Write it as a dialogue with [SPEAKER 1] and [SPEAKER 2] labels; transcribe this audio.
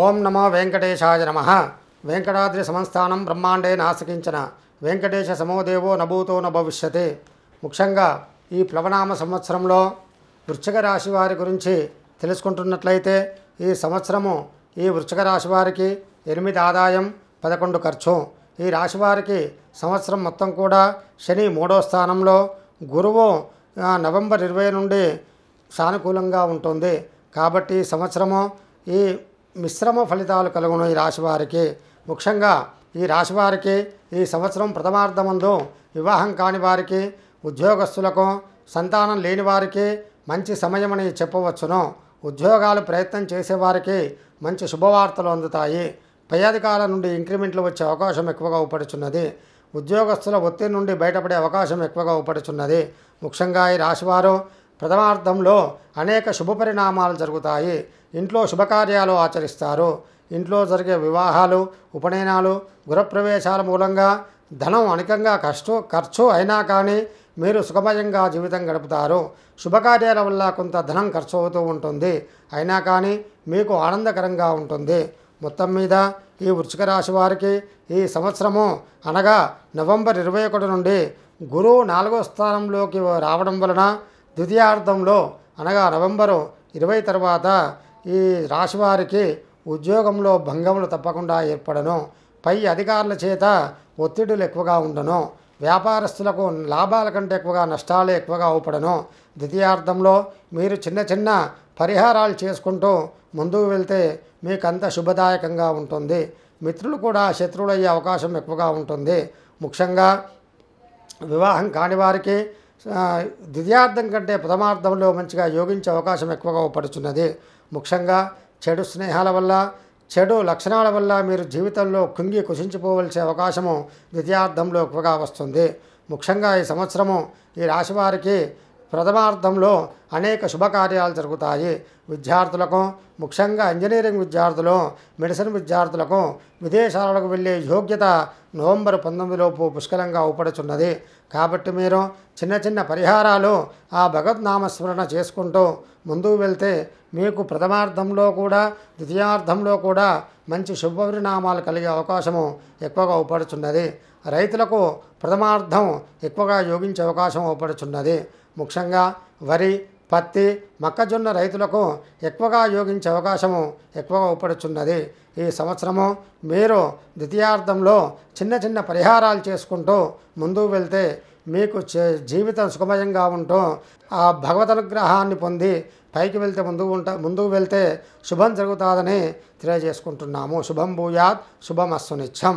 [SPEAKER 1] ఓం నమో వెంకటేశాయ నమ వెంకటాద్రి సంస్థానం బ్రహ్మాండే నాశకించిన వెంకటేశ సమోదేవో నభూతో నభవిష్యతే ముఖ్యంగా ఈ ప్లవనామ సంవత్సరంలో వృక్షక రాశి వారి గురించి తెలుసుకుంటున్నట్లయితే ఈ సంవత్సరము ఈ వృక్షక రాశి వారికి ఎనిమిది ఆదాయం పదకొండు ఖర్చు ఈ రాశి వారికి సంవత్సరం మొత్తం కూడా శని మూడో స్థానంలో గురువు నవంబర్ ఇరవై నుండి సానుకూలంగా ఉంటుంది కాబట్టి ఈ సంవత్సరము ఈ మిశ్రమ ఫలితాలు కలుగును ఈ రాశివారికి ముఖ్యంగా ఈ రాశివారికి ఈ సంవత్సరం ప్రథమార్థమందు వివాహం కాని వారికి ఉద్యోగస్తులకు సంతానం లేని వారికి మంచి సమయమని చెప్పవచ్చును ఉద్యోగాలు ప్రయత్నం చేసేవారికి మంచి శుభవార్తలు అందుతాయి పై అధికారుల నుండి ఇంక్రిమెంట్లు వచ్చే అవకాశం ఎక్కువగా ఊపడుచున్నది ఉద్యోగస్తుల ఒత్తిడి నుండి బయటపడే అవకాశం ఎక్కువగా ఊపడుచున్నది ముఖ్యంగా ఈ రాశివారు ప్రథమార్థంలో అనేక శుభ పరిణామాలు జరుగుతాయి ఇంట్లో శుభకార్యాలు ఆచరిస్తారు ఇంట్లో జరిగే వివాహాలు ఉపనయనాలు గృహప్రవేశాల మూలంగా ధనం అనికంగా ఖర్చు ఖర్చు అయినా కానీ మీరు సుఖమయంగా జీవితం గడుపుతారు శుభకార్యాల వల్ల కొంత ధనం ఖర్చు అవుతూ ఉంటుంది అయినా కానీ మీకు ఆనందకరంగా ఉంటుంది మొత్తం మీద ఈ వృచ్చిక రాశి వారికి ఈ సంవత్సరము అనగా నవంబర్ ఇరవై ఒకటి నుండి గురువు నాలుగో స్థానంలోకి రావడం వలన ద్వితీయార్థంలో అనగా నవంబరు ఇరవై తర్వాత ఈ రాశివారికి ఉద్యోగంలో భంగములు తప్పకుండా ఏర్పడను పై అధికారుల చేత ఒత్తిడులు ఎక్కువగా ఉండను వ్యాపారస్తులకు లాభాల కంటే ఎక్కువగా నష్టాలే ఎక్కువగా అవపడను ద్వితీయార్థంలో మీరు చిన్న చిన్న పరిహారాలు చేసుకుంటూ ముందుకు వెళ్తే మీకు అంత శుభదాయకంగా ఉంటుంది మిత్రులు కూడా శత్రువులయ్యే అవకాశం ఎక్కువగా ఉంటుంది ముఖ్యంగా వివాహం కాని వారికి ద్వితీయార్థం కంటే ప్రథమార్థంలో మంచిగా యోగించే అవకాశం ఎక్కువగా పడుతున్నది ముఖ్యంగా చెడు స్నేహాల వల్ల చెడు లక్షణాల వల్ల మీరు జీవితంలో కుంగి కుషించిపోవలసే అవకాశము ద్వితీయార్థంలో ఎక్కువగా వస్తుంది ముఖ్యంగా ఈ సంవత్సరము ఈ రాశివారికి ప్రథమార్థంలో అనేక శుభకార్యాలు జరుగుతాయి విద్యార్థులకు ముఖ్యంగా ఇంజనీరింగ్ విద్యార్థులు మెడిసిన్ విద్యార్థులకు విదేశాలకు వెళ్ళే యోగ్యత నవంబర్ పంతొమ్మిదిలోపు పుష్కలంగా ఊపడుచున్నది కాబట్టి మీరు చిన్న చిన్న పరిహారాలు ఆ భగవద్నామస్మరణ చేసుకుంటూ ముందుకు వెళ్తే మీకు ప్రథమార్థంలో కూడా ద్వితీయార్థంలో కూడా మంచి శుభపరిణామాలు కలిగే అవకాశము ఎక్కువగా ఊపడుచున్నది రైతులకు ప్రథమార్థం ఎక్కువగా యోగించే అవకాశం ఏర్పడుచున్నది ముఖ్యంగా వరి పత్తి మొక్కజొన్న రైతులకు ఎక్కువగా యోగించే అవకాశము ఎక్కువగా ఉపడుచున్నది ఈ సంవత్సరము మీరు ద్వితీయార్థంలో చిన్న చిన్న పరిహారాలు చేసుకుంటూ ముందుకు వెళ్తే మీకు జీవితం సుఖమయంగా ఉంటూ ఆ భగవత్ అనుగ్రహాన్ని పొంది పైకి వెళ్తే ముందుకు ఉంట ముందుకు వెళ్తే శుభం జరుగుతుందని తెలియజేసుకుంటున్నాము శుభం భూయాత్ శుభమస్సునిత్యం